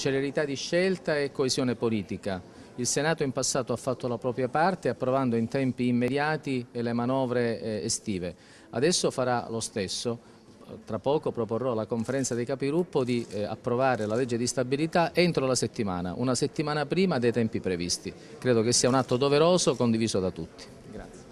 celerità di scelta e coesione politica. Il Senato in passato ha fatto la propria parte approvando in tempi immediati le manovre eh, estive. Adesso farà lo stesso. Tra poco proporrò alla conferenza dei capigruppo di eh, approvare la legge di stabilità entro la settimana, una settimana prima dei tempi previsti. Credo che sia un atto doveroso condiviso da tutti. Grazie.